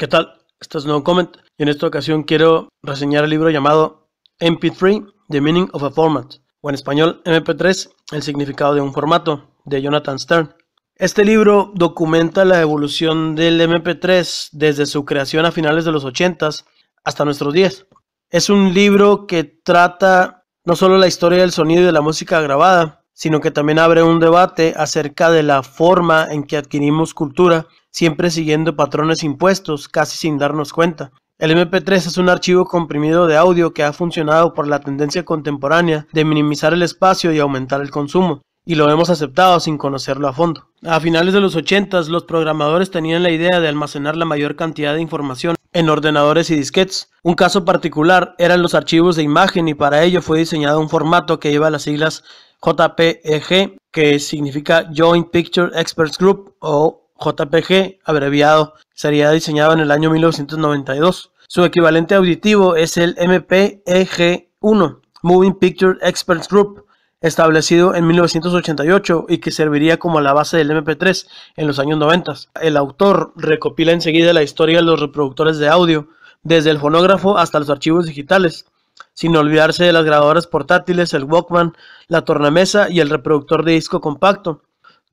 ¿Qué tal? Esto es No Comment y en esta ocasión quiero reseñar el libro llamado MP3, The Meaning of a Format, o en español MP3, El significado de un formato, de Jonathan Stern. Este libro documenta la evolución del MP3 desde su creación a finales de los 80s hasta nuestros días. Es un libro que trata no solo la historia del sonido y de la música grabada, sino que también abre un debate acerca de la forma en que adquirimos cultura, siempre siguiendo patrones impuestos, casi sin darnos cuenta. El MP3 es un archivo comprimido de audio que ha funcionado por la tendencia contemporánea de minimizar el espacio y aumentar el consumo, y lo hemos aceptado sin conocerlo a fondo. A finales de los 80 los programadores tenían la idea de almacenar la mayor cantidad de información en ordenadores y disquetes. Un caso particular eran los archivos de imagen y para ello fue diseñado un formato que lleva las siglas JPEG, que significa Joint Picture Experts Group o JPG, abreviado, sería diseñado en el año 1992. Su equivalente auditivo es el MPEG-1, Moving Picture Experts Group, establecido en 1988 y que serviría como la base del MP3 en los años 90. El autor recopila enseguida la historia de los reproductores de audio, desde el fonógrafo hasta los archivos digitales, sin olvidarse de las grabadoras portátiles, el Walkman, la tornamesa y el reproductor de disco compacto.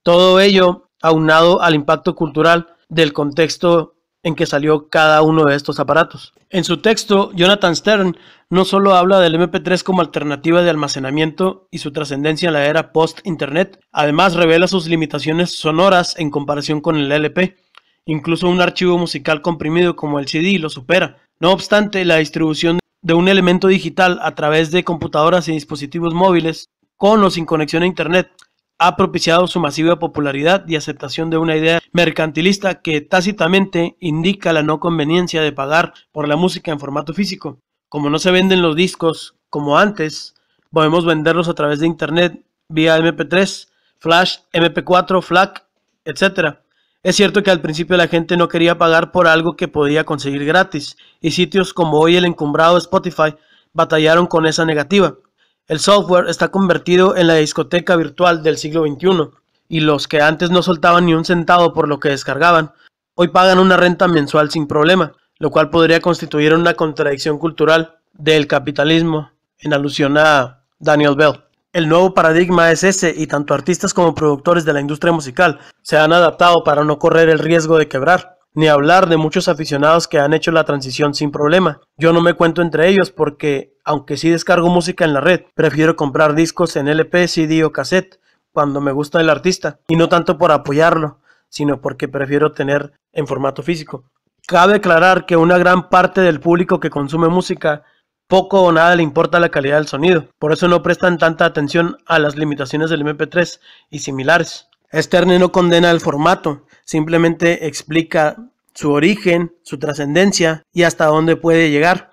Todo ello aunado al impacto cultural del contexto en que salió cada uno de estos aparatos. En su texto, Jonathan Stern no solo habla del MP3 como alternativa de almacenamiento y su trascendencia en la era post-internet, además revela sus limitaciones sonoras en comparación con el LP. Incluso un archivo musical comprimido como el CD lo supera. No obstante, la distribución de un elemento digital a través de computadoras y dispositivos móviles, con o sin conexión a Internet, ha propiciado su masiva popularidad y aceptación de una idea mercantilista que tácitamente indica la no conveniencia de pagar por la música en formato físico. Como no se venden los discos como antes, podemos venderlos a través de Internet vía MP3, Flash, MP4, FLAC, etc. Es cierto que al principio la gente no quería pagar por algo que podía conseguir gratis, y sitios como hoy el encumbrado Spotify batallaron con esa negativa. El software está convertido en la discoteca virtual del siglo XXI, y los que antes no soltaban ni un centavo por lo que descargaban, hoy pagan una renta mensual sin problema, lo cual podría constituir una contradicción cultural del capitalismo, en alusión a Daniel Bell el nuevo paradigma es ese y tanto artistas como productores de la industria musical se han adaptado para no correr el riesgo de quebrar, ni hablar de muchos aficionados que han hecho la transición sin problema. Yo no me cuento entre ellos porque, aunque sí descargo música en la red, prefiero comprar discos en LP, CD o cassette cuando me gusta el artista, y no tanto por apoyarlo, sino porque prefiero tener en formato físico. Cabe aclarar que una gran parte del público que consume música poco o nada le importa la calidad del sonido, por eso no prestan tanta atención a las limitaciones del MP3 y similares. Sterne no condena el formato, simplemente explica su origen, su trascendencia y hasta dónde puede llegar.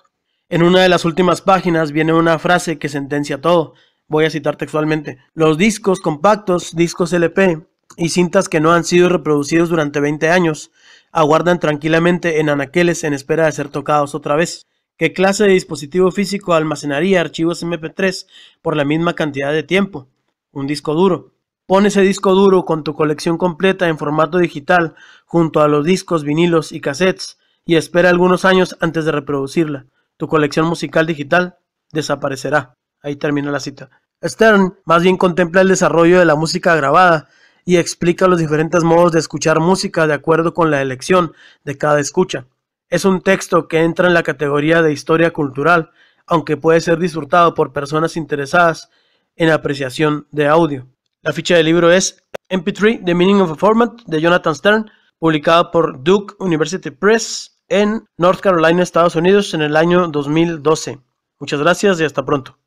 En una de las últimas páginas viene una frase que sentencia todo. Voy a citar textualmente. Los discos compactos, discos LP y cintas que no han sido reproducidos durante 20 años aguardan tranquilamente en anaqueles en espera de ser tocados otra vez. ¿Qué clase de dispositivo físico almacenaría archivos MP3 por la misma cantidad de tiempo? Un disco duro. Pon ese disco duro con tu colección completa en formato digital junto a los discos, vinilos y cassettes y espera algunos años antes de reproducirla. Tu colección musical digital desaparecerá. Ahí termina la cita. Stern más bien contempla el desarrollo de la música grabada y explica los diferentes modos de escuchar música de acuerdo con la elección de cada escucha. Es un texto que entra en la categoría de historia cultural, aunque puede ser disfrutado por personas interesadas en apreciación de audio. La ficha del libro es MP3, The Meaning of a Format, de Jonathan Stern, publicado por Duke University Press en North Carolina, Estados Unidos, en el año 2012. Muchas gracias y hasta pronto.